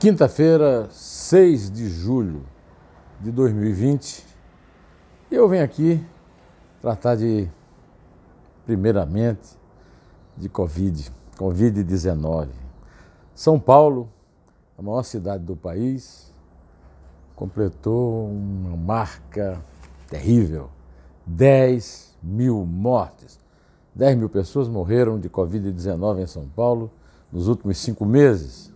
Quinta-feira, 6 de julho de 2020, eu venho aqui tratar de, primeiramente, de Covid, Covid-19. São Paulo, a maior cidade do país, completou uma marca terrível: 10 mil mortes. 10 mil pessoas morreram de Covid-19 em São Paulo nos últimos cinco meses.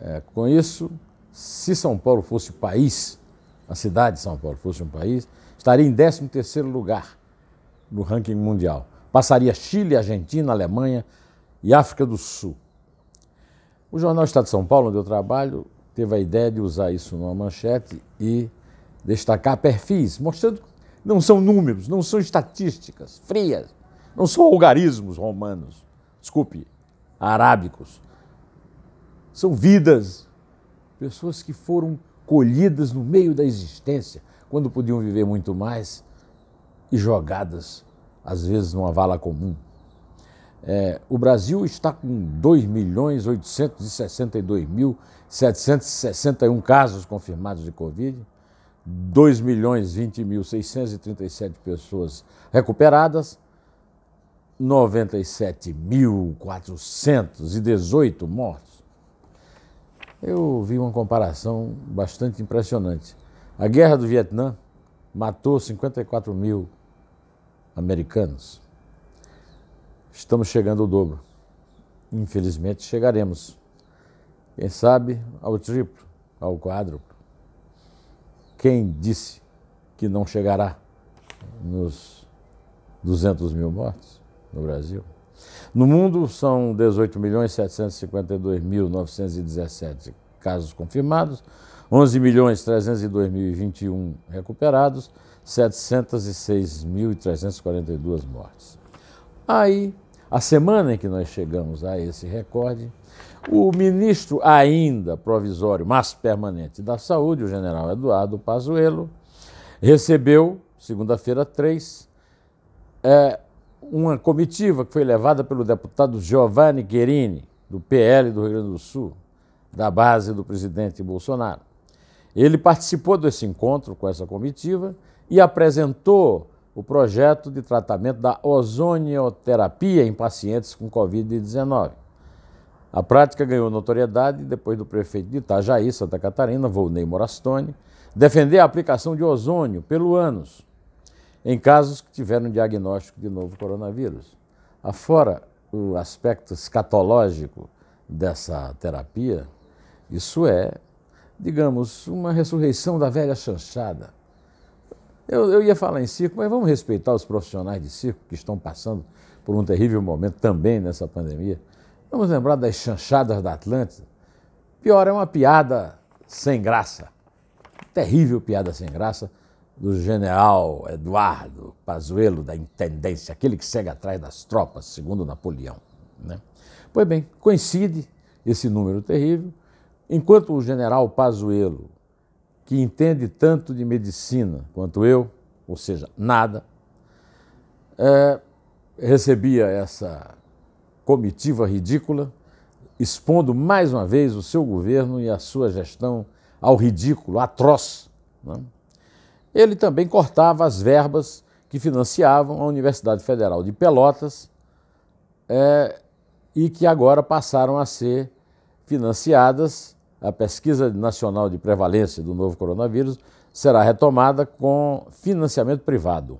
É, com isso, se São Paulo fosse país, a cidade de São Paulo fosse um país, estaria em 13 lugar no ranking mundial. Passaria Chile, Argentina, Alemanha e África do Sul. O jornal Estado de São Paulo, onde eu trabalho, teve a ideia de usar isso numa manchete e destacar perfis, mostrando que não são números, não são estatísticas frias, não são algarismos romanos, desculpe, arábicos, são vidas, pessoas que foram colhidas no meio da existência, quando podiam viver muito mais e jogadas, às vezes, numa vala comum. É, o Brasil está com 2.862.761 casos confirmados de Covid, 2.020.637 pessoas recuperadas, 97.418 mortos eu vi uma comparação bastante impressionante. A guerra do Vietnã matou 54 mil americanos. Estamos chegando ao dobro. Infelizmente, chegaremos. Quem sabe ao triplo, ao quádruplo. Quem disse que não chegará nos 200 mil mortos no Brasil? No mundo, são 18.752.917 casos confirmados, 11.302.021 recuperados, 706.342 mortes. Aí, a semana em que nós chegamos a esse recorde, o ministro ainda provisório, mas permanente da Saúde, o general Eduardo Pazuello, recebeu, segunda-feira 3, é, uma comitiva que foi levada pelo deputado Giovanni Guerini, do PL do Rio Grande do Sul, da base do presidente Bolsonaro. Ele participou desse encontro com essa comitiva e apresentou o projeto de tratamento da ozonioterapia em pacientes com Covid-19. A prática ganhou notoriedade depois do prefeito de Itajaí, Santa Catarina, Volney Morastone, defender a aplicação de ozônio pelo ânus em casos que tiveram diagnóstico de novo coronavírus. Afora o aspecto escatológico dessa terapia, isso é, digamos, uma ressurreição da velha chanchada. Eu, eu ia falar em circo, mas vamos respeitar os profissionais de circo que estão passando por um terrível momento também nessa pandemia. Vamos lembrar das chanchadas da Atlântida. Pior é uma piada sem graça. Terrível piada sem graça, do general Eduardo Pazuello, da Intendência, aquele que segue atrás das tropas, segundo Napoleão. Né? Pois bem, coincide esse número terrível, enquanto o general Pazuello, que entende tanto de medicina quanto eu, ou seja, nada, é, recebia essa comitiva ridícula, expondo mais uma vez o seu governo e a sua gestão ao ridículo, atroz. Né? Ele também cortava as verbas que financiavam a Universidade Federal de Pelotas é, e que agora passaram a ser financiadas. A pesquisa nacional de prevalência do novo coronavírus será retomada com financiamento privado.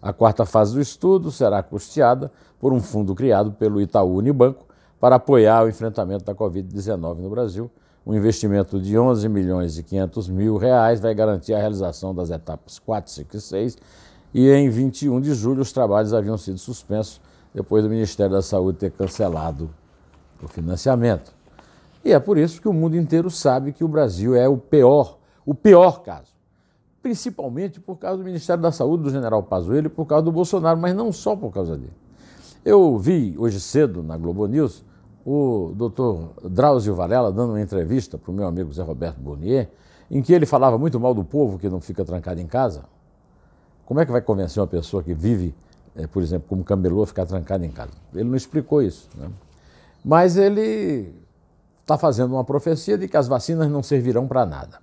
A quarta fase do estudo será custeada por um fundo criado pelo Itaú Unibanco para apoiar o enfrentamento da Covid-19 no Brasil, um investimento de 11 milhões e 500 mil reais vai garantir a realização das etapas 4, 5 e 6 e em 21 de julho os trabalhos haviam sido suspensos depois do Ministério da Saúde ter cancelado o financiamento. E é por isso que o mundo inteiro sabe que o Brasil é o pior, o pior caso. Principalmente por causa do Ministério da Saúde do general Pazuello e por causa do Bolsonaro, mas não só por causa dele. Eu vi hoje cedo na Globo News o doutor Drauzio Varela dando uma entrevista para o meu amigo Zé Roberto Bonnier, em que ele falava muito mal do povo que não fica trancado em casa. Como é que vai convencer uma pessoa que vive, eh, por exemplo, como camelô, a ficar trancado em casa? Ele não explicou isso. Né? Mas ele está fazendo uma profecia de que as vacinas não servirão para nada.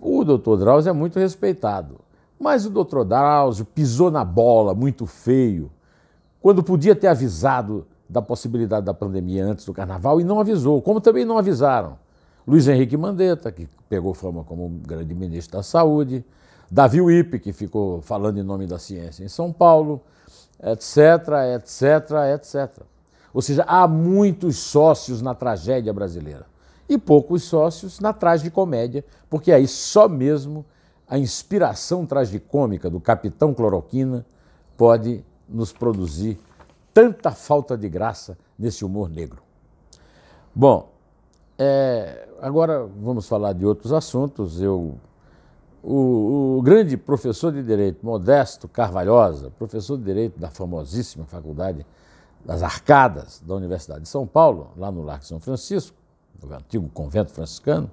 O doutor Drauzio é muito respeitado, mas o doutor Drauzio pisou na bola muito feio, quando podia ter avisado da possibilidade da pandemia antes do carnaval e não avisou, como também não avisaram. Luiz Henrique Mandetta, que pegou fama como grande ministro da Saúde, Davi Wippe, que ficou falando em nome da ciência em São Paulo, etc, etc, etc. Ou seja, há muitos sócios na tragédia brasileira e poucos sócios na tragicomédia, porque aí só mesmo a inspiração tragicômica do capitão cloroquina pode nos produzir tanta falta de graça nesse humor negro. Bom, é, agora vamos falar de outros assuntos. Eu, o, o, grande professor de Direito, Modesto Carvalhosa, professor de Direito da famosíssima Faculdade das Arcadas da Universidade de São Paulo, lá no Largo São Francisco, no antigo convento franciscano,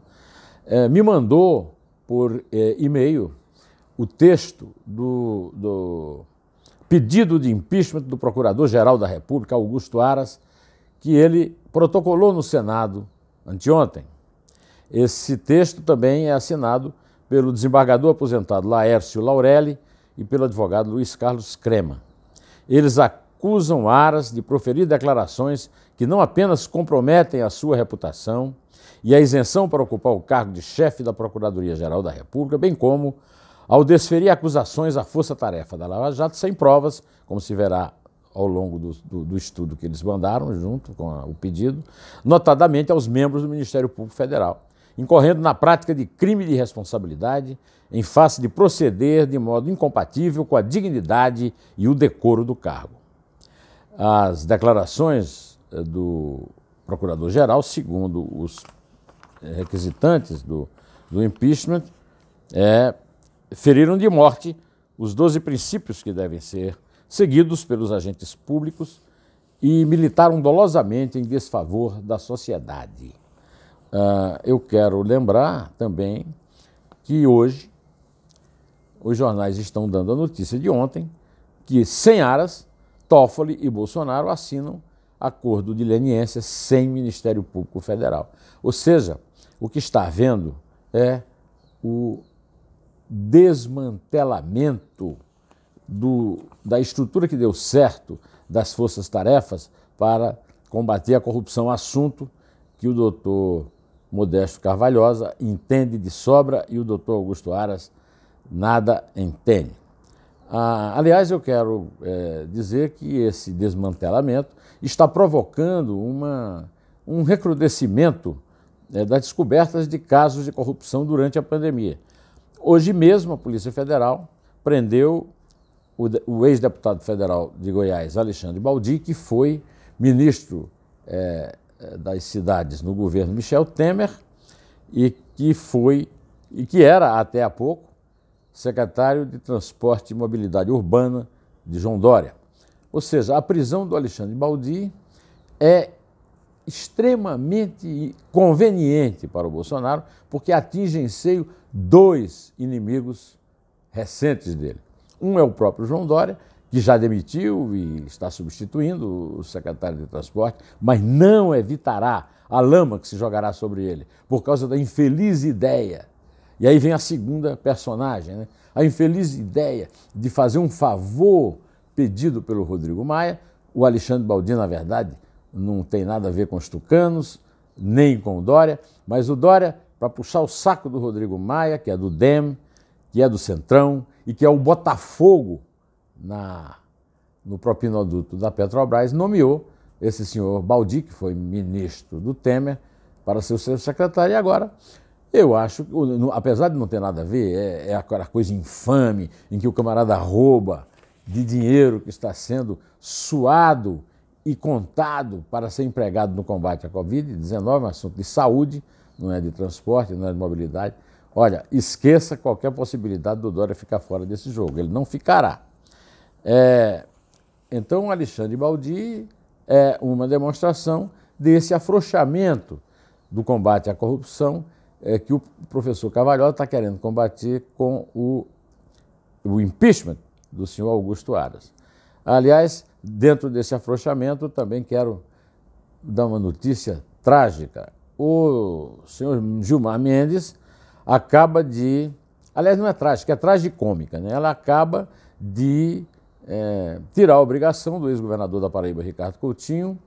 é, me mandou por é, e-mail o texto do, do pedido de impeachment do Procurador-Geral da República, Augusto Aras, que ele protocolou no Senado anteontem. Esse texto também é assinado pelo desembargador aposentado Laércio Laurelli e pelo advogado Luiz Carlos Crema. Eles acusam Aras de proferir declarações que não apenas comprometem a sua reputação e a isenção para ocupar o cargo de chefe da Procuradoria-Geral da República, bem como ao desferir acusações à força-tarefa da Lava Jato sem provas, como se verá ao longo do, do, do estudo que eles mandaram, junto com a, o pedido, notadamente aos membros do Ministério Público Federal, incorrendo na prática de crime de responsabilidade em face de proceder de modo incompatível com a dignidade e o decoro do cargo. As declarações eh, do procurador-geral, segundo os eh, requisitantes do, do impeachment, é feriram de morte os doze princípios que devem ser seguidos pelos agentes públicos e militaram dolosamente em desfavor da sociedade. Uh, eu quero lembrar também que hoje os jornais estão dando a notícia de ontem que, sem aras, Toffoli e Bolsonaro assinam acordo de leniência sem Ministério Público Federal. Ou seja, o que está havendo é o desmantelamento do, da estrutura que deu certo das forças-tarefas para combater a corrupção, assunto que o doutor Modesto Carvalhosa entende de sobra e o doutor Augusto Aras nada entende. Ah, aliás, eu quero é, dizer que esse desmantelamento está provocando uma, um recrudescimento é, das descobertas de casos de corrupção durante a pandemia. Hoje mesmo a Polícia Federal prendeu o, o ex-deputado federal de Goiás, Alexandre Baldi, que foi ministro é, das cidades no governo Michel Temer e que foi e que era até há pouco secretário de Transporte e Mobilidade Urbana de João Dória. Ou seja, a prisão do Alexandre Baldi é extremamente conveniente para o Bolsonaro, porque atinge em seio dois inimigos recentes dele. Um é o próprio João Dória, que já demitiu e está substituindo o secretário de Transporte, mas não evitará a lama que se jogará sobre ele, por causa da infeliz ideia. E aí vem a segunda personagem, né? a infeliz ideia de fazer um favor pedido pelo Rodrigo Maia. O Alexandre Baldi, na verdade, não tem nada a ver com os tucanos, nem com o Dória, mas o Dória, para puxar o saco do Rodrigo Maia, que é do DEM, que é do Centrão e que é o Botafogo na, no propinoduto da Petrobras, nomeou esse senhor Baldi, que foi ministro do Temer, para ser o seu secretário. E agora, eu acho, apesar de não ter nada a ver, é, é aquela coisa infame em que o camarada rouba de dinheiro que está sendo suado e contado para ser empregado no combate à Covid-19, um assunto de saúde, não é de transporte, não é de mobilidade. Olha, esqueça qualquer possibilidade do Dória ficar fora desse jogo, ele não ficará. É, então, Alexandre Baldi é uma demonstração desse afrouxamento do combate à corrupção é, que o professor Cavalhola está querendo combater com o, o impeachment do senhor Augusto Aras. Aliás, Dentro desse afrouxamento, também quero dar uma notícia trágica. O senhor Gilmar Mendes acaba de. Aliás, não é trágica, é tragicômica, né? Ela acaba de é, tirar a obrigação do ex-governador da Paraíba, Ricardo Coutinho,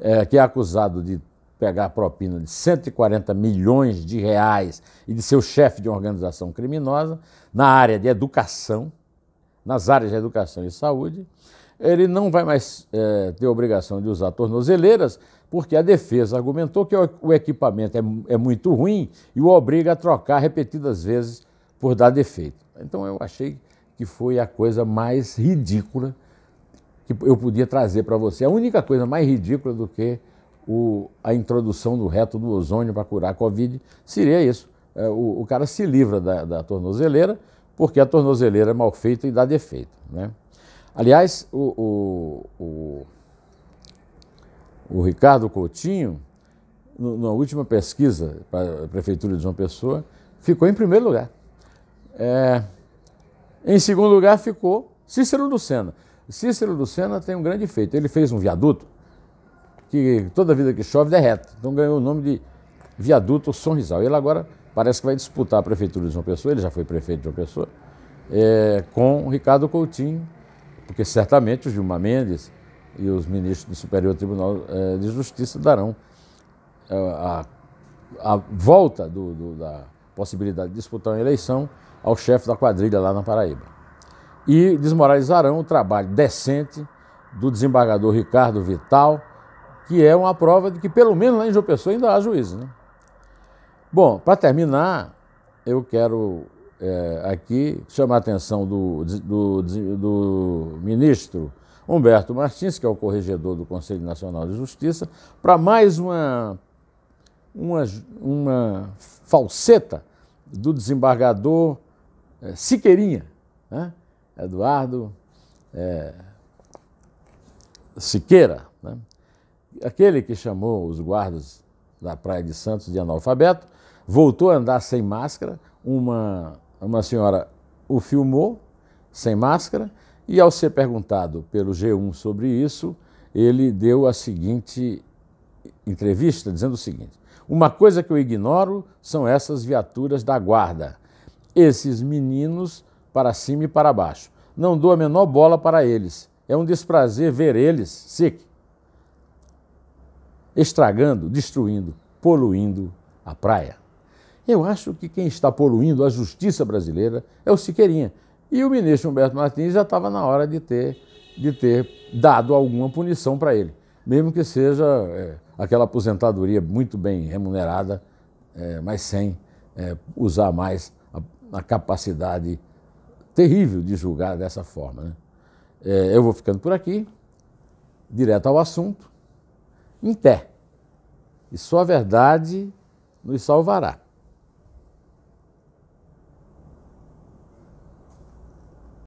é, que é acusado de pegar propina de 140 milhões de reais e de ser o chefe de uma organização criminosa na área de educação, nas áreas de educação e saúde ele não vai mais é, ter obrigação de usar tornozeleiras, porque a defesa argumentou que o equipamento é, é, muito ruim e o obriga a trocar repetidas vezes por dar defeito. Então eu achei que foi a coisa mais ridícula que eu podia trazer para você. A única coisa mais ridícula do que o, a introdução do reto do ozônio para curar a Covid seria isso. É, o, o, cara se livra da, da tornozeleira porque a tornozeleira é mal feita e dá defeito. Né? Aliás, o, o, o, o Ricardo Coutinho, na última pesquisa para a Prefeitura de João Pessoa, ficou em primeiro lugar. É, em segundo lugar ficou Cícero Lucena. Cícero Lucena tem um grande feito. Ele fez um viaduto que toda vida que chove derrete. Então ganhou o nome de Viaduto Sonrisal. Ele agora parece que vai disputar a prefeitura de João Pessoa, ele já foi prefeito de João Pessoa, é, com Ricardo Coutinho, porque certamente o Gilmar Mendes e os ministros do Superior Tribunal eh, de Justiça darão eh, a, a volta do, do, da possibilidade de disputar uma eleição ao chefe da quadrilha lá na Paraíba. E desmoralizarão o trabalho decente do desembargador Ricardo Vital, que é uma prova de que, pelo menos lá em João Pessoa, ainda há juízes. Né? Bom, para terminar, eu quero é, aqui chamar a atenção do, do, do ministro Humberto Martins, que é o corregedor do Conselho Nacional de Justiça, para mais uma, uma, uma falseta do desembargador é, Siqueirinha, né? Eduardo é, Siqueira, né? aquele que chamou os guardas da Praia de Santos de analfabeto, voltou a andar sem máscara, uma uma senhora o filmou sem máscara e, ao ser perguntado pelo G1 sobre isso, ele deu a seguinte entrevista, dizendo o seguinte: Uma coisa que eu ignoro são essas viaturas da guarda, esses meninos para cima e para baixo. Não dou a menor bola para eles. É um desprazer ver eles, SIC, estragando, destruindo, poluindo a praia. Eu acho que quem está poluindo a justiça brasileira é o Siqueirinha. E o ministro Humberto Martins já estava na hora de ter, de ter dado alguma punição para ele, mesmo que seja é, aquela aposentadoria muito bem remunerada, é, mas sem é, usar mais a, a, capacidade terrível de julgar dessa forma. Né? É, eu vou ficando por aqui, direto ao assunto, em pé. E só a verdade nos salvará.